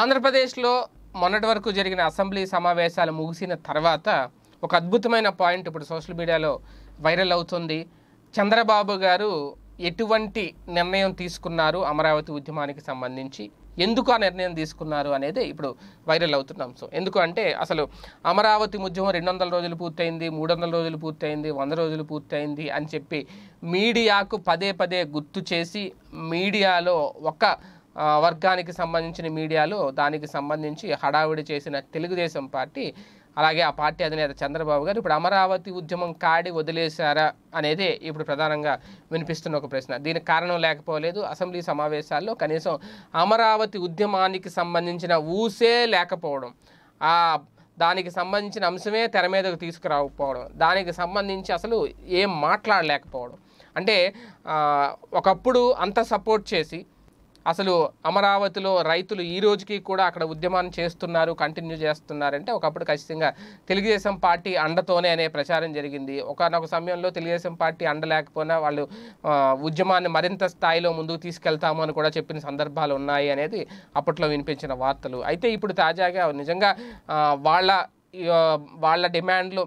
ఆంధ్రప్రదేశ్లో మొన్నటి వరకు జరిగిన అసెంబ్లీ సమావేశాలు ముగిసిన తర్వాత ఒక అద్భుతమైన పాయింట్ ఇప్పుడు సోషల్ మీడియాలో వైరల్ అవుతుంది చంద్రబాబు గారు ఎటువంటి నిర్ణయం తీసుకున్నారు అమరావతి ఉద్యమానికి సంబంధించి ఎందుకు ఆ నిర్ణయం తీసుకున్నారు అనేది ఇప్పుడు వైరల్ అవుతున్నాం సో ఎందుకు అంటే అసలు అమరావతి ఉద్యమం రెండు వందల రోజులు పూర్తయింది మూడు వందల రోజులు పూర్తయింది వంద రోజులు పూర్తయింది అని చెప్పి మీడియాకు పదే పదే గుర్తు చేసి మీడియాలో ఒక వర్గానికి సంబంధించిన మీడియాలు దానికి సంబంధించి హడావిడి చేసిన తెలుగుదేశం పార్టీ అలాగే ఆ పార్టీ అధినేత చంద్రబాబు గారు ఇప్పుడు అమరావతి ఉద్యమం కాడి వదిలేశారా అనేది ఇప్పుడు ప్రధానంగా వినిపిస్తున్న ఒక ప్రశ్న దీనికి కారణం లేకపోలేదు అసెంబ్లీ సమావేశాల్లో కనీసం అమరావతి ఉద్యమానికి సంబంధించిన ఊసే లేకపోవడం ఆ దానికి సంబంధించిన అంశమే తెర మీదకు తీసుకురాకపోవడం దానికి సంబంధించి అసలు ఏం మాట్లాడలేకపోవడం అంటే ఒకప్పుడు అంత సపోర్ట్ చేసి అసలు అమరావతిలో రైతులు ఈ రోజుకి కూడా అక్కడ ఉద్యమాన్ని చేస్తున్నారు కంటిన్యూ చేస్తున్నారంటే ఒకప్పుడు ఖచ్చితంగా తెలుగుదేశం పార్టీ అండతోనే అనే ప్రచారం జరిగింది ఒకనొక సమయంలో తెలుగుదేశం పార్టీ అండ లేకపోయినా వాళ్ళు ఉద్యమాన్ని మరింత స్థాయిలో ముందుకు తీసుకెళ్తాము అని కూడా చెప్పిన సందర్భాలు ఉన్నాయి అనేది అప్పట్లో వినిపించిన వార్తలు అయితే ఇప్పుడు తాజాగా నిజంగా వాళ్ళ వాళ్ళ డిమాండ్లు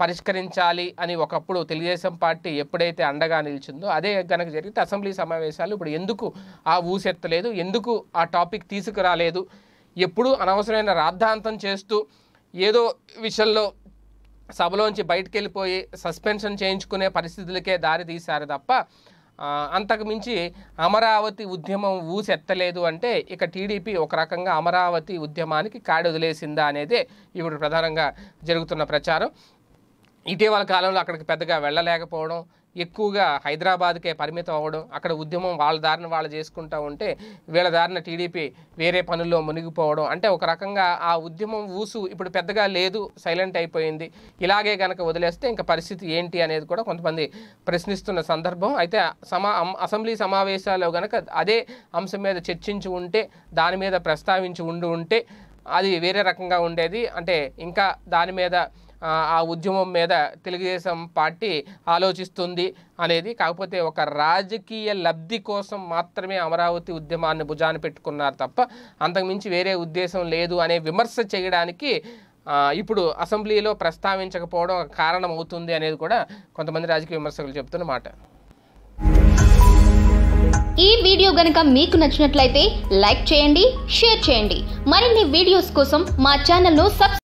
పరిష్కరించాలి అని ఒకప్పుడు తెలుగుదేశం పార్టీ ఎప్పుడైతే అండగా నిలిచిందో అదే కనుక జరిగితే అసెంబ్లీ సమావేశాలు ఇప్పుడు ఎందుకు ఆ ఊసెత్తలేదు ఎందుకు ఆ టాపిక్ తీసుకురాలేదు ఎప్పుడు అనవసరమైన రాద్ధాంతం చేస్తూ ఏదో విషయంలో సభలోంచి బయటకు వెళ్ళిపోయి సస్పెన్షన్ చేయించుకునే పరిస్థితులకే దారి తీశారు తప్ప అంతకుమించి అమరావతి ఉద్యమం ఊసెత్తలేదు అంటే ఇక టీడీపీ ఒక రకంగా అమరావతి ఉద్యమానికి వదిలేసిందా అనేది ఇప్పుడు ప్రధానంగా జరుగుతున్న ప్రచారం ఇటీవల కాలంలో అక్కడికి పెద్దగా వెళ్ళలేకపోవడం ఎక్కువగా హైదరాబాద్కే పరిమితం అవ్వడం అక్కడ ఉద్యమం వాళ్ళ దారిని వాళ్ళు చేసుకుంటూ ఉంటే వీళ్ళ దారిన టీడీపీ వేరే పనుల్లో మునిగిపోవడం అంటే ఒక రకంగా ఆ ఉద్యమం ఊసు ఇప్పుడు పెద్దగా లేదు సైలెంట్ అయిపోయింది ఇలాగే కనుక వదిలేస్తే ఇంకా పరిస్థితి ఏంటి అనేది కూడా కొంతమంది ప్రశ్నిస్తున్న సందర్భం అయితే సమా అసెంబ్లీ సమావేశాల్లో కనుక అదే అంశం మీద చర్చించి ఉంటే దాని మీద ప్రస్తావించి ఉండి ఉంటే అది వేరే రకంగా ఉండేది అంటే ఇంకా దాని మీద ఆ ఉద్యమం మీద తెలుగుదేశం పార్టీ ఆలోచిస్తుంది అనేది కాకపోతే ఒక రాజకీయ లబ్ధి కోసం మాత్రమే అమరావతి ఉద్యమాన్ని భుజాన పెట్టుకున్నారు తప్ప అంతకుమించి వేరే ఉద్దేశం లేదు అనే విమర్శ చేయడానికి ఇప్పుడు అసెంబ్లీలో ప్రస్తావించకపోవడం కారణం అవుతుంది అనేది కూడా కొంతమంది రాజకీయ విమర్శకులు చెబుతున్నమాట మాట ఈ వీడియో గనక మీకు నచ్చినట్లయితే లైక్ చేయండి షేర్ చేయండి మరిన్ని వీడియోస్ కోసం మా ఛానల్ను సబ్స్క్రైబ్